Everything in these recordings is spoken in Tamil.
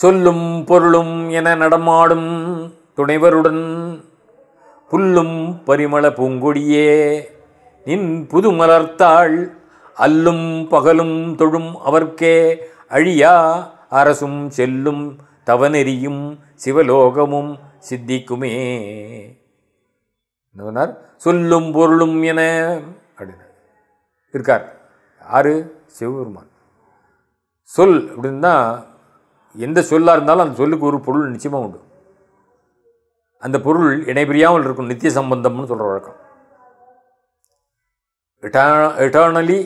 சொல்லும் பொருளும் என நடமாடும் துணைவருடன் புல்லும் பரிமள பூங்கொடியே நின் புது மலர்த்தாள் அல்லும் பகலும் தொழும் அவர்க்கே அழியா அரசும் செல்லும் தவநெறியும் சிவலோகமும் சித்திக்குமே என்ன சொல்லும் பொருளும் என அப்படின்னு இருக்கார் ஆறு சிவபெருமான் சொல் அப்படின்னா எந்த சொல்லாக இருந்தாலும் அந்த சொல்லுக்கு ஒரு பொருள் நிச்சயமாக உண்டு அந்த பொருள் இணைபிரியாமல் இருக்கும் நித்திய சம்பந்தம்னு சொல்கிற வழக்கம் எட்டர்னலி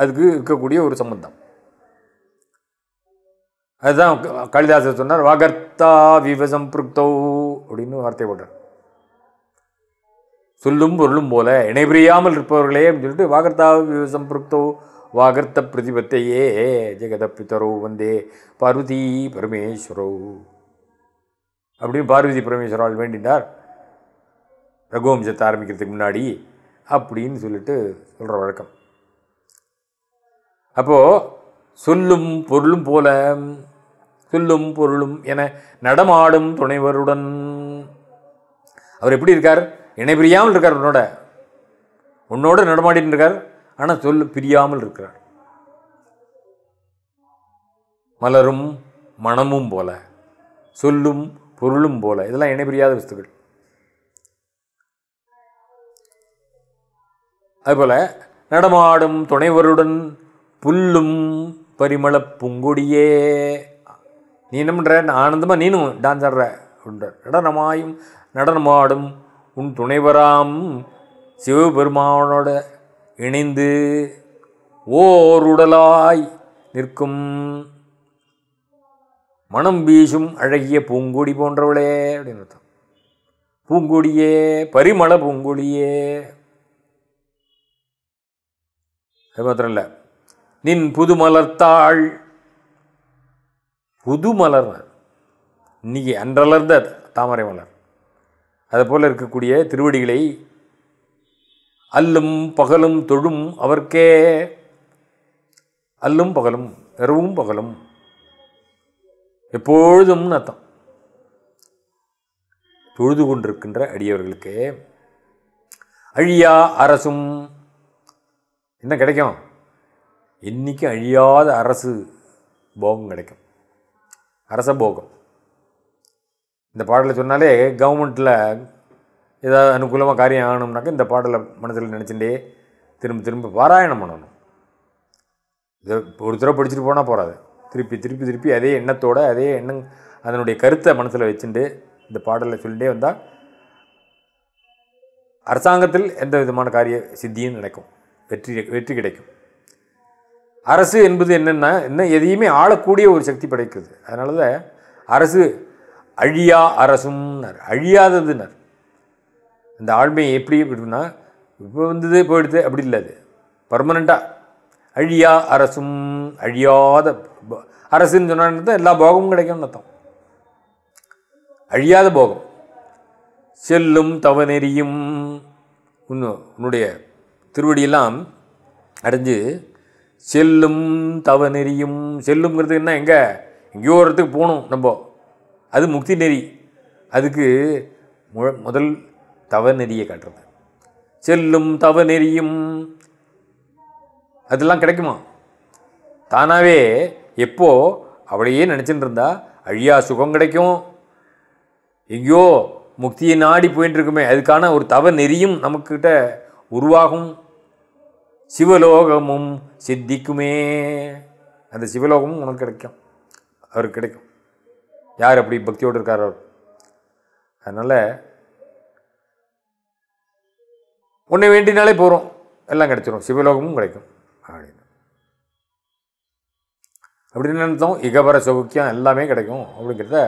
அதுக்கு இருக்கக்கூடிய ஒரு சம்பந்தம் அதுதான் கலிதாசர் சொன்னார் வாகர்த்தா விவசம் பிருக்தோ அப்படின்னு வார்த்தை போடுறார் சொல்லும் பொருளும் போல இணைபிரியாமல் இருப்பவர்களே அப்படின்னு சொல்லிட்டு வாகர்த்தா விவசம் பிருக்தோ ஜெகத பித்தரோ வந்தே பார்வதி பரமேஸ்வரோ அப்படின்னு பார்வதி பரமேஸ்வரால் வேண்டினார் ரகுவம்சத்தை ஆரம்பிக்கிறதுக்கு முன்னாடி அப்படின்னு சொல்லிட்டு சொல்கிற வழக்கம் அப்போது சொல்லும் பொருளும் போல சொல்லும் பொருளும் என நடமாடும் துணைவருடன் அவர் எப்படி இருக்கார் இணைபிரியாமல் இருக்கார் உன்னோட உன்னோட நடமாடின்னு இருக்கார் ஆனால் சொல்ல பிரியாமல் இருக்கிறார் மலரும் மனமும் போல சொல்லும் பொருளும் போல இதெல்லாம் இணைபிரியாத வஸ்துக்கள் அதுபோல் நடமாடும் துணைவருடன் புல்லும் பரிமள பூங்கொடியே நீ ஆனந்தமாக நீனும் டான்ஸ் ஆடுற உண்ட நடனமாயும் நடனமாடும் உன் துணைவராம் சிவபெருமானோட இணைந்து ஓருடலாய் நிற்கும் மனம் வீசும் அழகிய பூங்கொடி போன்றவளே அப்படின்னு அர்த்தம் பூங்கொடியே பரிமள பூங்கொடியே அது மாத்திரம் இல்லை நின் புது மலர்த்தாள் புது மலர் இன்னைக்கு அன்றலர்ந்த தாமரை மலர் போல் இருக்கக்கூடிய திருவடிகளை அல்லும் பகலும் தொழும் அவர்க்கே அல்லும் பகலும் இரவும் பகலும் எப்பொழுதும் அர்த்தம் தொழுது கொண்டிருக்கின்ற அடியவர்களுக்கு அழியா அரசும் என்ன கிடைக்கும் இன்னைக்கு அழியாத அரசு போகம் கிடைக்கும் அரச போகம் இந்த பாடலை சொன்னாலே கவர்மெண்ட்டில் ஏதாவது அனுகூலமாக காரியம் ஆகணும்னாக்கா இந்த பாடலை மனதில் நினச்சிட்டே திரும்ப திரும்ப பாராயணம் பண்ணணும் இதை ஒரு தடவை படிச்சுட்டு போனால் போகாது திருப்பி திருப்பி திருப்பி அதே எண்ணத்தோடு அதே எண்ணம் அதனுடைய கருத்தை மனசில் வச்சுட்டு இந்த பாடலை சொல்லிட்டே வந்தால் அரசாங்கத்தில் எந்த விதமான காரிய சித்தியும் நடக்கும் வெற்றி வெற்றி கிடைக்கும் அரசு என்பது என்னென்னா இன்னும் எதையுமே ஆளக்கூடிய ஒரு சக்தி படைக்கிறது அதனால தான் அரசு அழியா அரசும்னார் அழியாததுனர் இந்த ஆழ்மை எப்படி அப்படின்னா இப்போ வந்தது போயிடுது அப்படி இல்லை அது பர்மனெண்ட்டாக அழியா அரசும் அழியாத அரசுன்னு சொன்னான்னு எல்லா போகமும் கிடைக்கும்னு அர்த்தம் அழியாத போகம் செல்லும் தவநெறியும் உன்னுடைய திருவடியெல்லாம் அடைஞ்சு செல்லும் தவ நெறியும் செல்லுங்கிறது என்ன எங்கே எங்கேயோ ஒரு இடத்துக்கு போகணும் நம்ம அது முக்தி நெறி அதுக்கு முதல் தவநெறியை காட்டுறது செல்லும் தவநெறியும் அதெல்லாம் கிடைக்குமா தானாகவே எப்போ அவளையே நினச்சின்னு இருந்தா அழியா சுகம் கிடைக்கும் எங்கேயோ முக்தியை நாடி போயின்னு இருக்குமே அதுக்கான ஒரு தவ நெறியும் நமக்கிட்ட உருவாகும் சிவலோகமும் சித்திக்குமே அந்த சிவலோகமும் உனக்கு கிடைக்கும் அவருக்கு கிடைக்கும் யார் அப்படி பக்தியோடு இருக்கார் அவர் அதனால் உன்னை வேண்டினாலே போகிறோம் எல்லாம் கிடச்சிரும் சிவலோகமும் கிடைக்கும் அப்படின்னு அப்படின்னு நினைத்தோம் இகபர சௌக்கியம் எல்லாமே கிடைக்கும் அப்படிங்கிறத